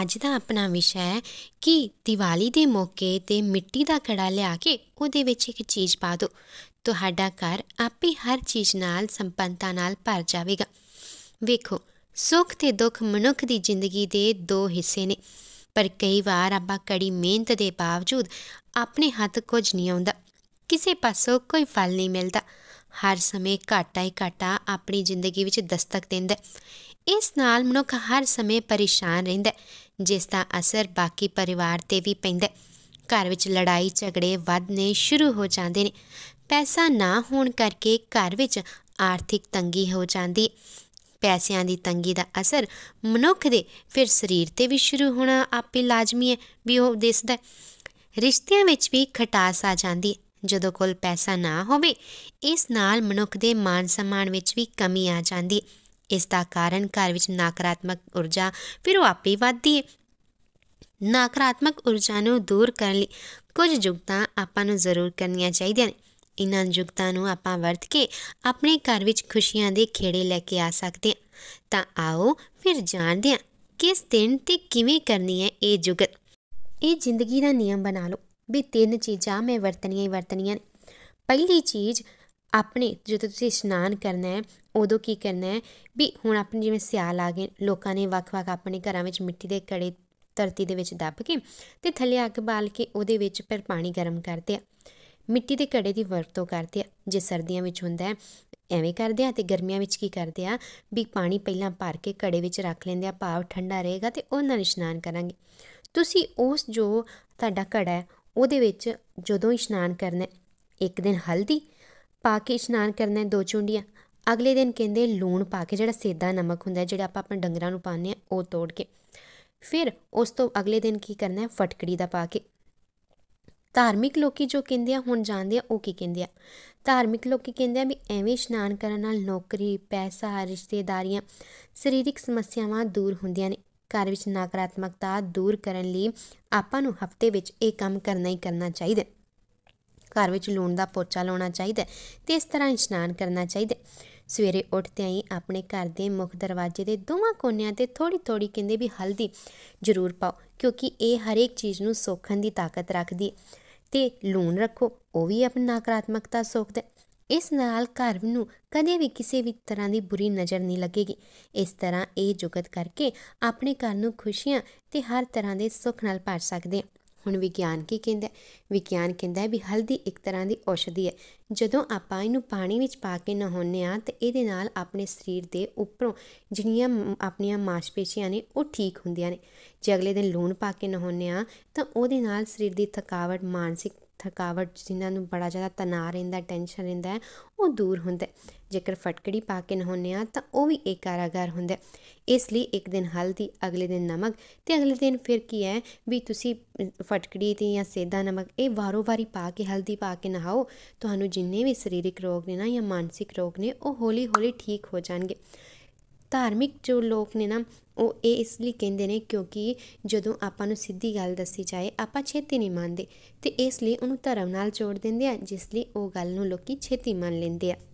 ਅੱਜ ਦਾ ਆਪਣਾ ਵਿਸ਼ਾ ਹੈ ਕਿ ਦੀਵਾਲੀ ਦੇ ਮੌਕੇ ਤੇ ਮਿੱਟੀ ਦਾ ਘੜਾ ਲਿਆ ਕੇ ਉਹਦੇ ਵਿੱਚ ਇੱਕ ਚੀਜ਼ ਪਾ ਦਿਓ ਤੁਹਾਡਾ ਘਰ ਆਪੇ ਹਰ ਚੀਜ਼ ਨਾਲ ਸੰਪੰਨਤਾ ਨਾਲ ਭਰ ਜਾਵੇਗਾ ਵੇਖੋ ਸੁੱਖ ਤੇ ਦੁੱਖ ਮਨੁੱਖ ਦੀ ਜ਼ਿੰਦਗੀ ਦੇ ਦੋ ਹਿੱਸੇ ਨੇ ਪਰ ਕਈ ਵਾਰ ਆਪਾਂ ਕੜੀ ਮਿਹਨਤ ਦੇ ਬਾਵਜੂਦ ਆਪਣੇ ਹੱਥ ਕੁਝ ਨਹੀਂ ਆਉਂਦਾ ਕਿਸੇ ਪਾਸੋਂ ਕੋਈ ਫਲ ਨਹੀਂ ਮਿਲਦਾ ਹਰ ਸਮੇਂ ਘਾਟਾ ਹੀ ਘਾਟਾ ਆਪਣੀ ਜ਼ਿੰਦਗੀ ਵਿੱਚ ਦਸਤਕ ਦਿੰਦਾ ਇਸ ਨਾਲ ਮਨੁੱਖ ਹਰ ਸਮੇਂ ਪਰੇਸ਼ਾਨ ਰਹਿੰਦਾ ਜਿਸ ਦਾ ਅਸਰ ਬਾਕੀ ਪਰਿਵਾਰ ਤੇ ਵੀ ਪੈਂਦਾ ਘਰ ਵਿੱਚ ਲੜਾਈ ਝਗੜੇ ਵੱਧਨੇ ਸ਼ੁਰੂ ਹੋ ਜਾਂਦੇ ਨੇ ਪੈਸਾ ਨਾ ਹੋਣ ਕਰਕੇ ਘਰ ਵਿੱਚ ਆਰਥਿਕ ਤੰਗੀ ਹੋ ਜਾਂਦੀ ਪੈਸਿਆਂ ਦੀ ਤੰਗੀ ਦਾ ਅਸਰ ਮਨੁੱਖ ਦੇ ਫਿਰ ਸਰੀਰ ਤੇ ਵੀ ਸ਼ੁਰੂ ਹੋਣਾ ਆਪੇ ਲਾਜ਼ਮੀ ਹੈ ਵੀ ਉਹ ਦਿਸਦਾ ਰਿਸ਼ਤਿਆਂ ਵਿੱਚ ਵੀ ਖਟਾਸ ਆ ਜਾਂਦੀ ਜਦੋਂ ਕੋਲ ਪੈਸਾ ਨਾ ਹੋਵੇ ਇਸ ਨਾਲ ਮਨੁੱਖ ਦੇ ਮਾਨ ਸਨਮਾਨ ਵਿੱਚ ਵੀ ਕਮੀ ਆ ਜਾਂਦੀ ਇਸ ਦਾ ਕਾਰਨ ਘਰ ਵਿੱਚ ਨਕਾਰਾਤਮਕ ਊਰਜਾ ਫਿਰ ਉਹ ਆਪੇ ਵੱਧਦੀ ਹੈ ਨਕਾਰਾਤਮਕ ਊਰਜਾ ਨੂੰ ਦੂਰ ਕਰਨ ਲਈ ਕੁਝ ਜੁਗਤਾਂ ਆਪਾਂ ਨੂੰ ਜ਼ਰੂਰ ਕਰਨੀਆਂ ਚਾਹੀਦੀਆਂ ਨੇ ਇਨ੍ਹਾਂ ਜੁਗਤਾਂ ਨੂੰ ਆਪਾਂ ਵਰਤ ਕੇ ਆਪਣੇ ਘਰ ਵਿੱਚ ਖੁਸ਼ੀਆਂ ਦੇ ਖੇੜੇ ਲੈ ਕੇ ਆ ਸਕਦੇ ਹਾਂ ਤਾਂ ਆਓ ਫਿਰ ਜਾਣਦੇ ਹਾਂ ਕਿਸ ਦਿਨ ਤੇ ਕਿਵੇਂ ਕਰਨੀ ਹੈ ਇਹ ਜੁਗਤ ਇਹ ਜ਼ਿੰਦਗੀ ਦਾ ਨਿਯਮ ਬਣਾ ਲਓ ਵੀ ਤਿੰਨ ਚੀਜ਼ਾਂ ਮੈਂ ਵਰਤਣੀਆਂ ਹੀ ਵਰਤਣੀਆਂ ਪਹਿਲੀ ਚੀਜ਼ ਆਪਣੇ ਜਦੋਂ ਤੁਸੀਂ ਇਸ਼ਨਾਨ ਕਰਨਾ ਹੈ ਉਦੋਂ ਕੀ ਕਰਨਾ ਹੈ ਵੀ ਹੁਣ ਆਪਣੇ ਜਿਵੇਂ ਸਿਆਲ ਆ ਗਏ ਲੋਕਾਂ ਨੇ ਵੱਖ-ਵੱਖ ਆਪਣੇ ਘਰਾਂ ਵਿੱਚ ਮਿੱਟੀ ਦੇ ਕੜੇ ਧਰਤੀ ਦੇ ਵਿੱਚ ਦੱਬ ਕੇ ਤੇ ਥੱਲੇ ਅੱਗ ਬਾਲ ਕੇ ਉਹਦੇ ਵਿੱਚ ਪਰ ਪਾਣੀ ਗਰਮ ਕਰਦੇ ਆ ਮਿੱਟੀ ਦੇ ਘੜੇ ਦੀ ਵਰਤੋਂ ਕਰਦੇ ਆ ਜੇ ਸਰਦੀਆਂ ਵਿੱਚ ਹੁੰਦਾ ਹੈ ਐਵੇਂ ਕਰਦੇ ਆ ਤੇ ਗਰਮੀਆਂ ਵਿੱਚ ਕੀ ਕਰਦੇ ਆ ਵੀ ਪਾਣੀ ਪਹਿਲਾਂ ਭਰ ਕੇ ਘੜੇ ਵਿੱਚ ਰੱਖ ਲੈਂਦੇ ਆ ਭਾਵ ਠੰਡਾ ਰਹੇਗਾ ਤੇ ਉਹਨਾਂ ਨਾਲ ਇਸ਼ਨਾਨ ਕਰਾਂਗੇ ਤੁਸੀਂ ਉਸ ਜੋ ਤੁਹਾਡਾ ਘੜਾ ਹੈ ਉਹਦੇ ਵਿੱਚ ਜਦੋਂ ਇਸ਼ਨਾਨ ਕਰਨਾ ਇੱਕ ਦਿਨ ਹਲਦੀ ਪਾ ਕੇ ਇਸ਼ਨਾਨ ਕਰਨਾ ਦੋ ਚੁੰਡੀਆਂ ਅਗਲੇ ਦਿਨ ਕਹਿੰਦੇ ਲੂਣ ਪਾ ਕੇ ਜਿਹੜਾ ਸੇਦਾ ਨਮਕ ਹੁੰਦਾ ਜਿਹੜਾ ਆਪਾਂ ਆਪਣੇ ਡੰਗਰਾਂ ਨੂੰ ਪਾਉਂਦੇ ਆ ਉਹ ਤੋੜ ਕੇ ਫਿਰ ਉਸ ਤੋਂ ਅਗਲੇ ਦਿਨ ਕੀ ਕਰਨਾ ਹੈ ਫਟਕੜੀ ਦਾ ਪਾ ਕੇ ਧਾਰਮਿਕ ਲੋਕੀ ਜੋ ਕਹਿੰਦੇ ਆ ਹੁਣ ਜਾਣਦੇ ਆ ਉਹ ਕੀ ਕਹਿੰਦੇ ਆ ਧਾਰਮਿਕ ਲੋਕੀ ਕਹਿੰਦੇ ਆ ਵੀ ਐਵੇਂ ਇਸ਼ਨਾਨ ਕਰਨ ਨਾਲ ਨੌਕਰੀ ਪੈਸਾ ਰਿਸ਼ਤੇਦਾਰੀਆਂ ਸਰੀਰਕ ਸਮੱਸਿਆਵਾਂ ਦੂਰ ਹੁੰਦੀਆਂ ਨੇ ਘਰ ਵਿੱਚ ਨਕਾਰਾਤਮਕਤਾ ਦੂਰ ਕਰਨ ਲਈ ਆਪਾਂ ਨੂੰ ਹਫਤੇ ਵਿੱਚ ਇਹ ਕੰਮ ਕਰਨਾ ਹੀ ਕਰਨਾ ਚਾਹੀਦਾ ਘਰ ਵਿੱਚ ਲੂਣ ਦਾ ਪੋਚਾ ਲਾਉਣਾ ਚਾਹੀਦਾ ਤੇ ਇਸ ਤਰ੍ਹਾਂ ਇਸ਼ਨਾਨ ਕਰਨਾ ਚਾਹੀਦਾ ਸਵੇਰੇ ਉੱਠਦੇ ਹੀ ਆਪਣੇ ਘਰ ਦੇ ਮੁੱਖ ਦਰਵਾਜ਼ੇ ਦੇ ਦੋਵਾਂ ਕੋਨਿਆਂ ਤੇ ਥੋੜੀ ਥੋੜੀ ਕਿੰਦੇ ਵੀ ਹਲਦੀ ਜ਼ਰੂਰ ਪਾਓ ਕਿਉਂਕਿ ਇਹ ਹਰ ਇੱਕ ਚੀਜ਼ ਨੂੰ ਸੋਖਣ ਦੀ ਤਾਕਤ ਰੱਖਦੀ ਤੇ ਲੂਣ ਰੱਖੋ ਉਹ ਵੀ ਆਪਣੀ ਨਕਾਰਾਤਮਕਤਾ ਸੋਖਦਾ ਇਸ ਨਾਲ ਘਰ ਨੂੰ ਕਦੇ ਵੀ ਕਿਸੇ ਵੀ ਤਰ੍ਹਾਂ ਦੀ ਬੁਰੀ ਨਜ਼ਰ ਨਹੀਂ ਲੱਗੇਗੀ ਇਸ ਤਰ੍ਹਾਂ ਇਹ ਜੁਗਤ ਕਰਕੇ ਆਪਣੇ ਘਰ ਨੂੰ ਖੁਸ਼ੀਆਂ ਤੇ ਹਰ ਤਰ੍ਹਾਂ ਦੇ ਸੁੱਖ ਨਾਲ ਭਰ ਸਕਦੇ ਹਾਂ ਹੁਣ ਵਿਗਿਆਨ ਕੀ ਕਹਿੰਦਾ ਹੈ ਵਿਗਿਆਨ ਕਹਿੰਦਾ ਹੈ ਵੀ ਹਲਦੀ ਇੱਕ ਤਰ੍ਹਾਂ ਦੀ ਔਸ਼ਧੀ ਹੈ ਜਦੋਂ ਆਪਾਂ ਇਹਨੂੰ ਪਾਣੀ ਵਿੱਚ ਪਾ ਕੇ ਨਹਾਉਂਦੇ ਆ ਤੇ ਇਹਦੇ ਨਾਲ ਆਪਣੇ ਸਰੀਰ ਦੇ ਉੱਪਰੋਂ ਜਿਹੜੀਆਂ ਆਪਣੀਆਂ ਮਾਸਪੇਸ਼ੀਆਂ ਨੇ ਉਹ ਠੀਕ ਹੁੰਦੀਆਂ ਨੇ ਜੇ ਅਗਲੇ ਦਿਨ ਲੂਣ ਪਾ ਕੇ ਨਹਾਉਂਦੇ ਆ ਤਾਂ ਉਹਦੇ ਨਾਲ ਸਰੀਰ ਦੀ ਥਕਾਵਟ ਮਾਨਸਿਕ ਥਕਾਵਟ ਜਿਨ੍ਹਾਂ ਨੂੰ ਬੜਾ ਜ਼ਿਆਦਾ ਤਣਾਅ ਰਹਿੰਦਾ ਟੈਨਸ਼ਨ ਰਹਿੰਦਾ ਉਹ ਦੂਰ ਹੁੰਦਾ ਜੇਕਰ ਫਟਕੜੀ ਪਾ ਕੇ ਨਹਾਉਂਦੇ ਆ ਤਾਂ ਉਹ ਵੀ ਇੱਕ ਕਾਰਾਗਾਰ ਹੁੰਦਾ ਇਸ ਲਈ ਇੱਕ ਦਿਨ ਹਲਦੀ ਅਗਲੇ ਦਿਨ ਨਮਕ ਤੇ ਅਗਲੇ ਦਿਨ ਫਿਰ ਕੀ ਹੈ ਵੀ ਤੁਸੀਂ ਫਟਕੜੀ ਤੇ ਜਾਂ ਸੇਦਾ ਨਮਕ ਇਹ ਵਾਰੋ-ਵਾਰੀ ਪਾ ਕੇ ਹਲਦੀ ਪਾ ਕੇ ਨਹਾਓ ਤੁਹਾਨੂੰ ਜਿੰਨੇ ਵੀ ਸਰੀਰਕ ਰੋਗ ਨੇ ਨਾ ਜਾਂ ਮਾਨਸਿਕ ਰੋਗ ਨੇ ਉਹ ਹੌਲੀ-ਹੌਲੀ ਠੀਕ ਹੋ ਜਾਣਗੇ ਧਾਰਮਿਕ ਜੋ ਲੋਕ ਨੇ ਨਾ ਉਹ ਇਹ ਇਸ ਲਈ ਕਹਿੰਦੇ ਨੇ ਕਿਉਂਕਿ ਜਦੋਂ ਆਪਾਂ ਨੂੰ ਸਿੱਧੀ ਗੱਲ ਦੱਸੀ ਜਾਏ ਆਪਾਂ ਛੇਤੀ ਨਹੀਂ ਮੰਨਦੇ ਤੇ ਇਸ ਲਈ ਉਹਨੂੰ ਧਰਮ ਨਾਲ ਜੋੜ ਦਿੰਦੇ ਆ ਜਿਸ ਲਈ ਉਹ ਗੱਲ ਨੂੰ ਲੋਕੀ ਛੇਤੀ ਮੰਨ ਲੈਂਦੇ ਆ